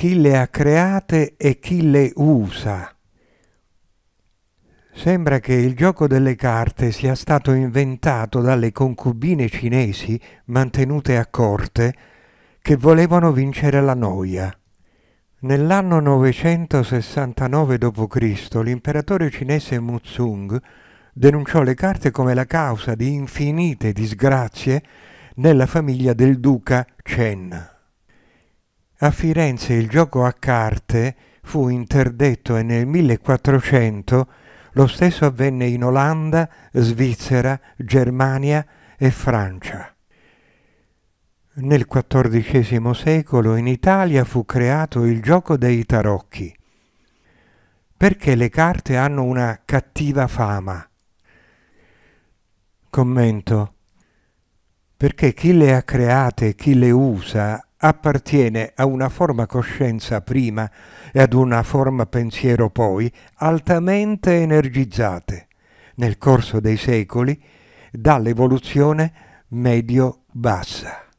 chi le ha create e chi le usa. Sembra che il gioco delle carte sia stato inventato dalle concubine cinesi mantenute a corte che volevano vincere la noia. Nell'anno 969 d.C. l'imperatore cinese Muzung denunciò le carte come la causa di infinite disgrazie nella famiglia del duca Chen. A Firenze il gioco a carte fu interdetto e nel 1400 lo stesso avvenne in Olanda, Svizzera, Germania e Francia. Nel XIV secolo in Italia fu creato il gioco dei tarocchi. Perché le carte hanno una cattiva fama? Commento. Perché chi le ha create e chi le usa appartiene a una forma coscienza prima e ad una forma pensiero poi altamente energizzate nel corso dei secoli dall'evoluzione medio-bassa.